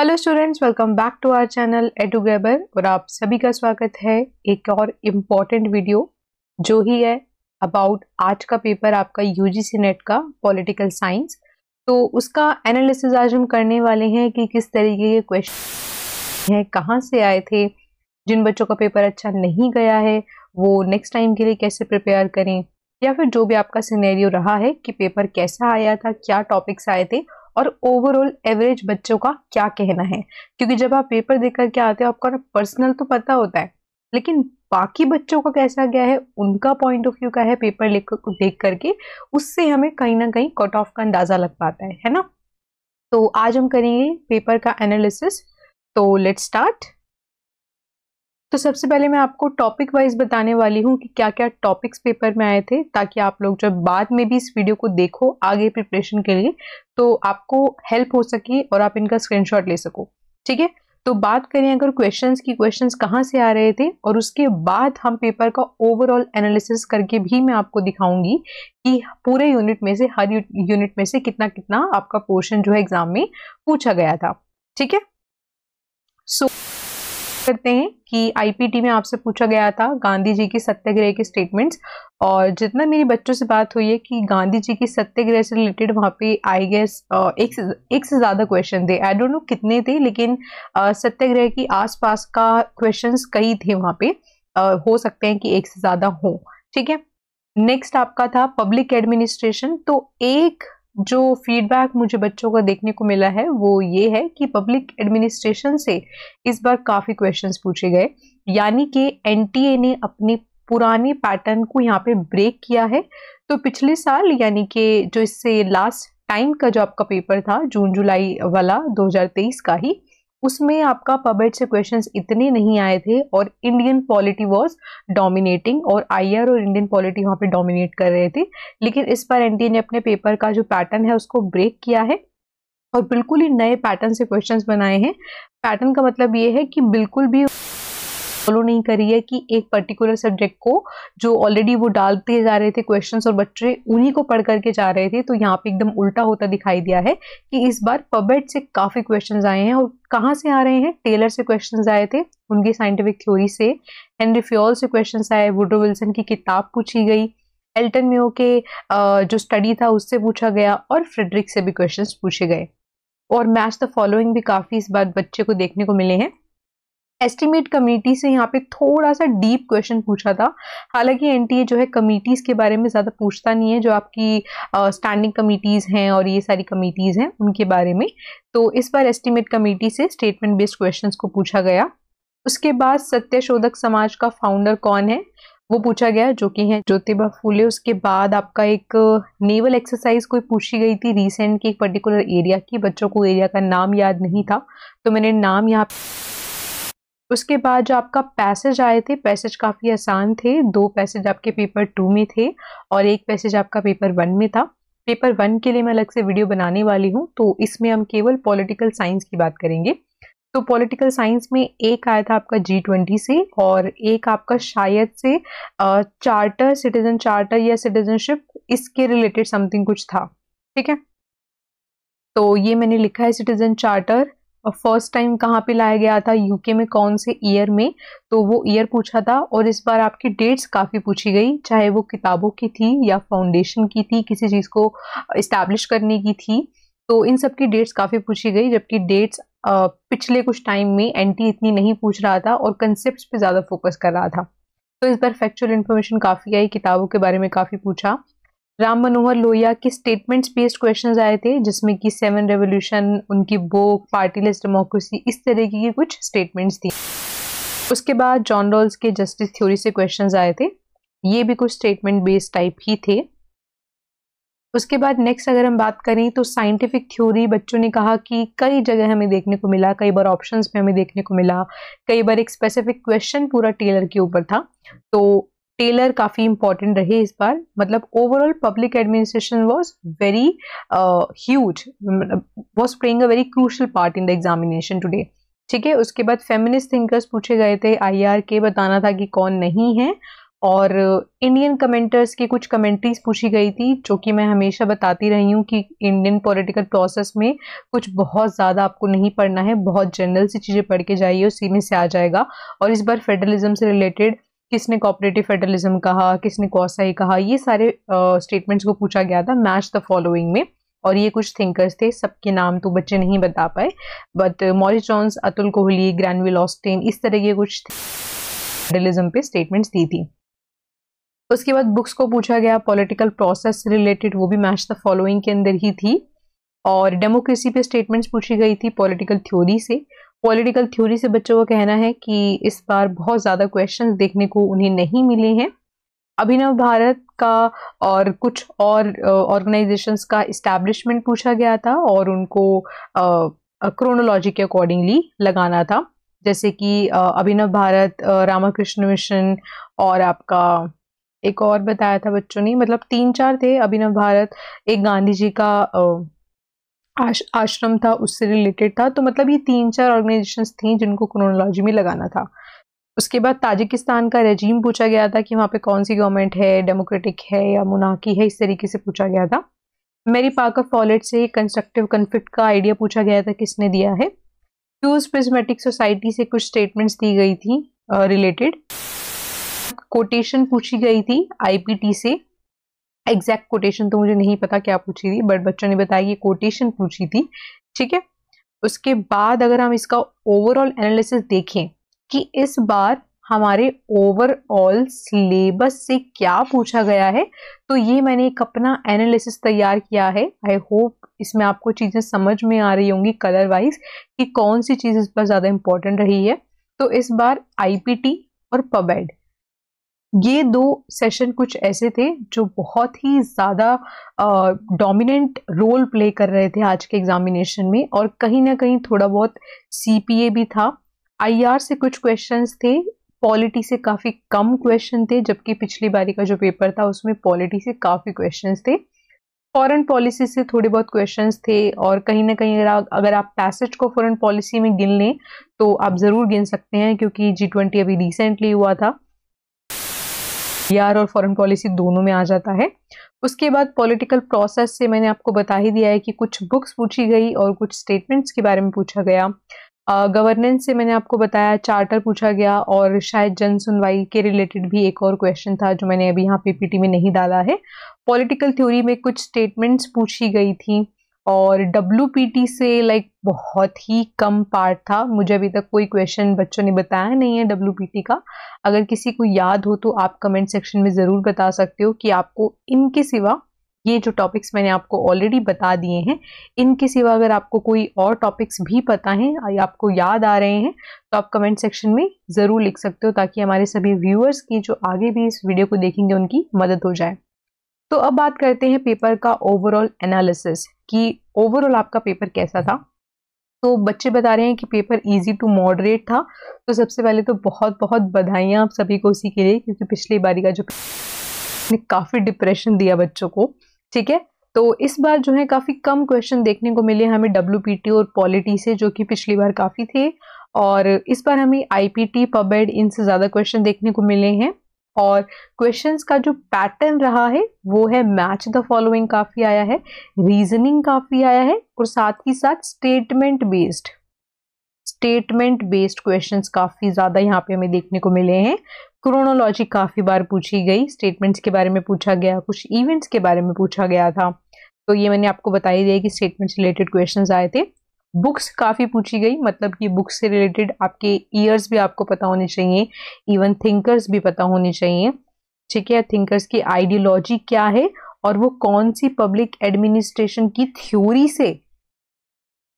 hello students welcome back to our channel एडुगेबर और आप सभी का स्वागत है एक और इम्पॉर्टेंट वीडियो जो ही है अबाउट आज का पेपर आपका यूजीसी नेट का पॉलिटिकल साइंस तो उसका एनालिसिस आज हम करने वाले हैं कि किस तरीके के क्वेश्चन हैं कहाँ से आए थे जिन बच्चों का पेपर अच्छा नहीं गया है वो नेक्स्ट टाइम के लिए कैसे प्रिपेयर करें या फिर जो भी आपका सिनेरियो रहा है कि पेपर कैसा आया था क्या टॉपिक्स आए थे और ओवरऑल एवरेज बच्चों का क्या कहना है क्योंकि जब आप पेपर देख क्या आते हो आपका ना पर्सनल तो पता होता है लेकिन बाकी बच्चों का कैसा गया है उनका पॉइंट ऑफ व्यू क्या है पेपर देख करके उससे हमें कहीं ना कहीं कट ऑफ का अंदाज़ा लग पाता है है ना तो आज हम करेंगे पेपर का एनालिसिस तो लेट स्टार्ट तो सबसे पहले मैं आपको टॉपिक वाइज बताने वाली हूँ कि क्या क्या टॉपिक्स पेपर में आए थे ताकि आप लोग जब बाद में भी इस वीडियो को देखो आगे प्रिपरेशन के लिए तो आपको हेल्प हो सके और आप इनका स्क्रीनशॉट ले सको ठीक है तो बात करें अगर क्वेश्चंस की क्वेश्चंस कहाँ से आ रहे थे और उसके बाद हम पेपर का ओवरऑल एनालिसिस करके भी मैं आपको दिखाऊंगी कि पूरे यूनिट में से हर यूनिट में से कितना कितना आपका पोर्शन जो है एग्जाम में पूछा गया था ठीक है सो so, करते हैं कि आईपीटी में आपसे पूछा गया था गांधी जी की सत्याग्रह के स्टेटमेंट्स और जितना मेरी बच्चों से बात हुई है कि गांधी जी की सत्याग्रह से रिलेटेड वहाँ पे आई गेस एक से एक से ज़्यादा क्वेश्चन थे आई डोंट नो कितने थे लेकिन सत्याग्रह की आसपास का क्वेश्चंस कई थे वहाँ पे आ, हो सकते हैं कि एक से ज़्यादा हो ठीक है नेक्स्ट आपका था पब्लिक एडमिनिस्ट्रेशन तो एक जो फीडबैक मुझे बच्चों का देखने को मिला है वो ये है कि पब्लिक एडमिनिस्ट्रेशन से इस बार काफ़ी क्वेश्चंस पूछे गए यानी कि एनटीए ने अपनी पुरानी पैटर्न को यहाँ पे ब्रेक किया है तो पिछले साल यानी कि जो इससे लास्ट टाइम का जो आपका पेपर था जून जुलाई वाला 2023 का ही उसमें आपका पबेट से क्वेश्चंस इतने नहीं आए थे और इंडियन पॉलिटी वाज डोमिनेटिंग और आईआर और इंडियन पॉलिटी वहाँ पे डोमिनेट कर रहे थे लेकिन इस बार एनटीए ने अपने पेपर का जो पैटर्न है उसको ब्रेक किया है और बिल्कुल ही नए पैटर्न से क्वेश्चंस बनाए हैं पैटर्न का मतलब ये है कि बिल्कुल भी फॉलो नहीं करी है कि एक पर्टिकुलर सब्जेक्ट को जो ऑलरेडी वो डालते जा रहे थे क्वेश्चन और बच्चे उन्हीं को पढ़ करके जा रहे थे तो यहाँ पे एकदम उल्टा होता दिखाई दिया है कि इस बार पबेट से काफ़ी क्वेश्चन आए हैं और कहाँ से आ रहे हैं टेलर से क्वेश्चन आए थे उनकी साइंटिफिक थ्योरी से हेनरी फ्योल से क्वेश्चन आए वुडो विल्सन की किताब पूछी गई एल्टन म्यो के जो स्टडी था उससे पूछा गया और फ्रेडरिक से भी क्वेश्चंस पूछे गए और मैच द फॉलोइंग भी काफ़ी इस बार बच्चे को देखने को मिले हैं एस्टिमेट कमेटी से यहाँ पे थोड़ा सा डीप क्वेश्चन पूछा था हालांकि एनटीए जो है कमेटीज़ के बारे में ज़्यादा पूछता नहीं है जो आपकी स्टैंडिंग uh, कमेटीज़ हैं और ये सारी कमेटीज़ हैं उनके बारे में तो इस बार एस्टिमेट कमेटी से स्टेटमेंट बेस्ड क्वेश्चन को पूछा गया उसके बाद सत्यशोधक समाज का फाउंडर कौन है वो पूछा गया जो कि है ज्योतिबा फूले उसके बाद आपका एक नेवल एक्सरसाइज कोई पूछी गई थी रिसेंट की एक पर्टिकुलर एरिया की बच्चों को एरिया का नाम याद नहीं था तो मैंने नाम यहाँ उसके बाद जो आपका पैसेज आए थे पैसेज काफ़ी आसान थे दो पैसेज आपके पेपर टू में थे और एक पैसेज आपका पेपर वन में था पेपर वन के लिए मैं अलग से वीडियो बनाने वाली हूँ तो इसमें हम केवल पॉलिटिकल साइंस की बात करेंगे तो पॉलिटिकल साइंस में एक आया था आपका जी ट्वेंटी से और एक आपका शायद से चार्टर सिटीजन चार्टर या सिटीजनशिप इसके रिलेटेड समथिंग कुछ था ठीक है तो ये मैंने लिखा है सिटीजन चार्टर और फर्स्ट टाइम कहाँ पे लाया गया था यूके में कौन से ईयर में तो वो ईयर पूछा था और इस बार आपकी डेट्स काफ़ी पूछी गई चाहे वो किताबों की थी या फाउंडेशन की थी किसी चीज़ को इस्टेब्लिश करने की थी तो इन सब की डेट्स काफ़ी पूछी गई जबकि डेट्स पिछले कुछ टाइम में एंटी इतनी नहीं पूछ रहा था और कंसेप्ट ज़्यादा फोकस कर रहा था तो इस बार फैक्चुअल इन्फॉर्मेशन काफ़ी आई किताबों के बारे में काफ़ी पूछा राम मनोहर लोहिया के स्टेटमेंट्स बेस्ड क्वेश्चंस आए थे जिसमें कि सेवन रेवोल्यूशन उनकी बुक पार्टीलेस डेमोक्रेसी इस तरीके की कुछ स्टेटमेंट्स थी उसके बाद जॉन रॉल्स के जस्टिस थ्योरी से क्वेश्चन आए थे ये भी कुछ स्टेटमेंट बेस्ड टाइप ही थे उसके बाद नेक्स्ट अगर हम बात करें तो साइंटिफिक थ्योरी बच्चों ने कहा कि कई जगह हमें देखने को मिला कई बार ऑप्शंस में हमें देखने को मिला कई बार एक स्पेसिफिक क्वेश्चन पूरा टेलर के ऊपर था तो टेलर काफ़ी इंपॉर्टेंट रहे इस बार मतलब overall public administration was very huge was playing a very crucial part in the examination today ठीक है उसके बाद फेमिनिस्ट थिंकर्स पूछे गए थे आर के बताना था कि कौन नहीं है और इंडियन कमेंटर्स की कुछ कमेंट्रीज पूछी गई थी जो कि मैं हमेशा बताती रही हूँ कि इंडियन पॉलिटिकल प्रोसेस में कुछ बहुत ज़्यादा आपको नहीं पढ़ना है बहुत जनरल सी चीज़ें पढ़ के जाइए उसी में से आ जाएगा और इस बार फेडरलिज्म से रिलेटेड किसने कॉपरेटिव फेडरलिज्म कहा किसने कौसाई कहा ये सारे स्टेटमेंट्स uh, को पूछा गया था मैच द फॉलोइंग में और ये कुछ थिंकर्स थे सबके नाम तो बच्चे नहीं बता पाए but Morris Jones Atul Kohli Granville Austin इस तरह के कुछ फेडरलिज्म पे स्टेटमेंट्स दी थी उसके बाद बुक्स को पूछा गया पॉलिटिकल प्रोसेस रिलेटेड वो भी मैच द फॉलोइंग के अंदर ही थी और डेमोक्रेसी पे स्टेटमेंट्स पूछी गई थी पॉलिटिकल थ्योरी से पॉलिटिकल थ्योरी से बच्चों का कहना है कि इस बार बहुत ज़्यादा क्वेश्चन देखने को उन्हें नहीं मिले हैं अभिनव भारत का और कुछ और ऑर्गेनाइजेशंस का इस्टेब्लिशमेंट पूछा गया था और उनको क्रोनोलॉजी के अकॉर्डिंगली लगाना था जैसे कि अभिनव भारत रामाकृष्ण मिशन और आपका एक और बताया था बच्चों ने मतलब तीन चार थे अभिनव भारत एक गांधी जी का आश, आश्रम था उससे रिलेटेड था तो मतलब ये तीन चार ऑर्गेनाइजेशंस थी जिनको क्रोनोलॉजी में लगाना था उसके बाद ताजिकिस्तान का रजीम पूछा गया था कि वहाँ पे कौन सी गवर्नमेंट है डेमोक्रेटिक है या मुनाकी है इस तरीके से पूछा गया था मेरी पाकर फॉलेट से कंस्ट्रक्टिव कन्फ्लिक्ट का आइडिया पूछा गया था किसने दिया है क्यूज प्रिजमेटिक सोसाइटी से कुछ स्टेटमेंट्स दी गई थी रिलेटेड कोटेशन पूछी गई थी आईपीटी से एग्जैक्ट कोटेशन तो मुझे नहीं पता क्या पूछी थी बट बच्चों ने बताया कि कोटेशन पूछी थी ठीक है उसके बाद अगर हम इसका ओवरऑल एनालिसिस देखें कि इस बार हमारे ओवरऑल सिलेबस से क्या पूछा गया है तो ये मैंने एक अपना एनालिसिस तैयार किया है आई होप इसमें आपको चीज़ें समझ में आ रही होंगी कलर वाइज कि कौन सी चीज़ इस पर ज़्यादा इम्पोर्टेंट रही है तो इस बार आईपीटी और पबेड ये दो सेशन कुछ ऐसे थे जो बहुत ही ज़्यादा डोमिनेंट रोल प्ले कर रहे थे आज के एग्जामिनेशन में और कहीं ना कहीं थोड़ा बहुत सी भी था आई से कुछ क्वेश्चंस थे पॉलिटी से काफ़ी कम क्वेश्चन थे जबकि पिछली बारी का जो पेपर था उसमें पॉलिटी से काफ़ी क्वेश्चंस थे फॉरेन पॉलिसी से थोड़े बहुत क्वेश्चंस थे और कहीं ना कहीं अगर अगर आप पैसेज को फॉरेन पॉलिसी में गिन लें तो आप ज़रूर गिन सकते हैं क्योंकि जी ट्वेंटी अभी रिसेंटली हुआ था पीआर और फॉरेन पॉलिसी दोनों में आ जाता है उसके बाद पॉलिटिकल प्रोसेस से मैंने आपको बता ही दिया है कि कुछ बुक्स पूछी गई और कुछ स्टेटमेंट्स के बारे में पूछा गया गवर्नेंस uh, से मैंने आपको बताया चार्टर पूछा गया और शायद जन सुनवाई के रिलेटेड भी एक और क्वेश्चन था जो मैंने अभी यहाँ पीपीटी में नहीं डाला है पॉलिटिकल थ्योरी में कुछ स्टेटमेंट्स पूछी गई थी और डब्ल्यू से लाइक बहुत ही कम पार्ट था मुझे अभी तक कोई क्वेश्चन बच्चों ने बताया नहीं है डब्ल्यू का अगर किसी को याद हो तो आप कमेंट सेक्शन में ज़रूर बता सकते हो कि आपको इनके सिवा ये जो टॉपिक्स मैंने आपको ऑलरेडी बता दिए हैं इनके सिवा अगर आपको कोई और टॉपिक्स भी पता हैं या आपको याद आ रहे हैं तो आप कमेंट सेक्शन में ज़रूर लिख सकते हो ताकि हमारे सभी व्यूअर्स की जो आगे भी इस वीडियो को देखेंगे उनकी मदद हो जाए तो अब बात करते हैं पेपर का ओवरऑल एनालिसिस कि ओवरऑल आपका पेपर कैसा था तो बच्चे बता रहे हैं कि पेपर इजी टू मॉडरेट था तो सबसे पहले तो बहुत बहुत बधाइयाँ आप सभी को उसी के लिए क्योंकि पिछली बारी का जो ने काफ़ी डिप्रेशन दिया बच्चों को ठीक है तो इस बार जो है काफ़ी कम क्वेश्चन देखने को मिले हमें डब्ल्यू और पॉलिटी से जो कि पिछली बार काफ़ी थे और इस बार हमें आई पी पबेड इनसे ज़्यादा क्वेश्चन देखने को मिले हैं और क्वेश्चंस का जो पैटर्न रहा है वो है मैच द फॉलोइंग काफ़ी आया है रीजनिंग काफ़ी आया है और साथ ही साथ statement based statement based questions काफ़ी ज़्यादा यहाँ पे हमें देखने को मिले हैं क्रोनोलॉजी काफ़ी बार पूछी गई स्टेटमेंट्स के बारे में पूछा गया कुछ इवेंट्स के बारे में पूछा गया था तो ये मैंने आपको बताई दिया कि स्टेटमेंट्स रिलेटेड क्वेश्चन आए थे बुक्स काफ़ी पूछी गई मतलब कि बुक्स से रिलेटेड आपके ईयर्स भी आपको पता होने चाहिए इवन थिंकर्स भी पता होने चाहिए ठीक है थिंकर्स की आइडियोलॉजी क्या है और वो कौन सी पब्लिक एडमिनिस्ट्रेशन की थ्योरी से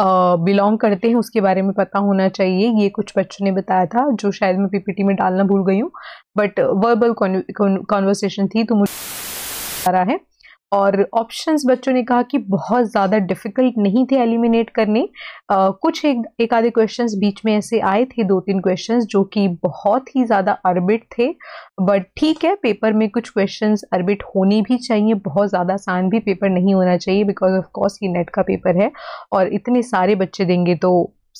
बिलोंग uh, करते हैं उसके बारे में पता होना चाहिए ये कुछ बच्चों ने बताया था जो शायद मैं पीपीटी में डालना भूल गई हूँ बट वर्बल कॉन्वर्सेशन थी तो मुझे आ रहा है और ऑप्शंस बच्चों ने कहा कि बहुत ज़्यादा डिफ़िकल्ट नहीं थे एलिमिनेट करने आ, कुछ एक एक आधे क्वेश्चंस बीच में ऐसे आए थे दो तीन क्वेश्चंस जो कि बहुत ही ज़्यादा अर्बिट थे बट ठीक है पेपर में कुछ क्वेश्चंस अर्बिट होने भी चाहिए बहुत ज़्यादा आसान भी पेपर नहीं होना चाहिए बिकॉज ऑफ कोर्स ये नेट का पेपर है और इतने सारे बच्चे देंगे तो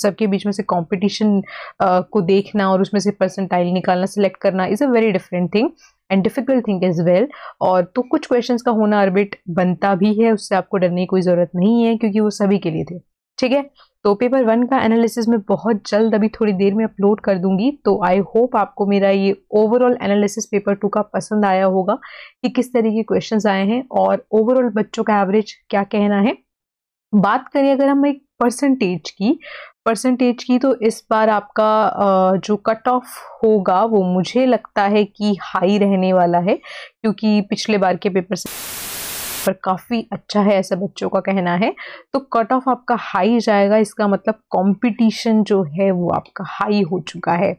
सबके बीच में से कॉम्पिटिशन को देखना और उसमें से परसेंटाइल निकालना सिलेक्ट करना is a very different thing and difficult thing as well और तो कुछ क्वेश्चंस का होना अर्बिट बनता भी है उससे आपको डरने की कोई ज़रूरत नहीं है क्योंकि वो सभी के लिए थे ठीक है तो पेपर वन का एनालिसिस मैं बहुत जल्द अभी थोड़ी देर में अपलोड कर दूंगी तो आई होप आपको मेरा ये ओवरऑल एनालिसिस पेपर टू का पसंद आया होगा कि किस तरीके के क्वेश्चंस आए हैं और ओवरऑल बच्चों का एवरेज क्या कहना है बात करें अगर हम एक परसेंटेज की परसेंटेज की तो इस बार आपका जो कट ऑफ होगा वो मुझे लगता है कि हाई रहने वाला है क्योंकि पिछले बार के पेपर से पर काफ़ी अच्छा है ऐसा बच्चों का कहना है तो कट ऑफ आपका हाई जाएगा इसका मतलब कंपटीशन जो है वो आपका हाई हो चुका है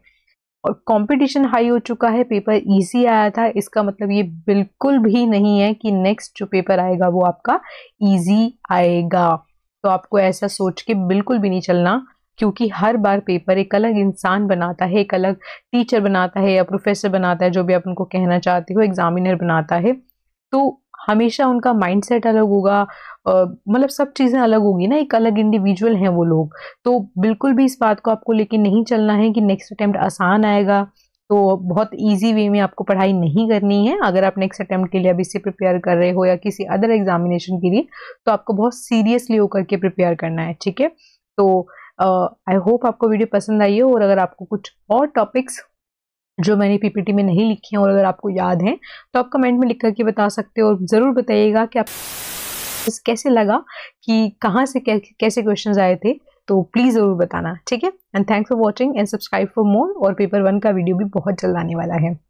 और कंपटीशन हाई हो चुका है पेपर इजी आया था इसका मतलब ये बिल्कुल भी नहीं है कि नेक्स्ट जो पेपर आएगा वो आपका इजी आएगा तो आपको ऐसा सोच के बिल्कुल भी नहीं चलना क्योंकि हर बार पेपर एक अलग इंसान बनाता है एक अलग टीचर बनाता है या प्रोफेसर बनाता है जो भी आप उनको कहना चाहते हो एग्जामिनर बनाता है तो हमेशा उनका माइंडसेट अलग होगा मतलब सब चीज़ें अलग होगी ना एक अलग इंडिविजुअल हैं वो लोग तो बिल्कुल भी इस बात को आपको लेके नहीं चलना है कि नेक्स्ट अटैम्प्ट आसान आएगा तो बहुत इजी वे में आपको पढ़ाई नहीं करनी है अगर आप नेक्स्ट अटैम्प्ट के लिए अभी से प्रिपेयर कर रहे हो या किसी अदर एग्जामिनेशन के लिए तो आपको बहुत सीरियसली होकर के प्रिपेयर करना है ठीक है तो आई uh, होप आपको वीडियो पसंद आई हो और अगर आपको कुछ और टॉपिक्स जो मैंने पीपीटी में नहीं लिखे हैं और अगर आपको याद हैं तो आप कमेंट में लिख करके बता सकते हो और ज़रूर बताइएगा कि आप कैसे लगा कि कहाँ से कैसे क्वेश्चंस आए थे तो प्लीज़ ज़रूर बताना ठीक है and thanks for watching and subscribe for more और पेपर वन का वीडियो भी बहुत जल्द आने वाला है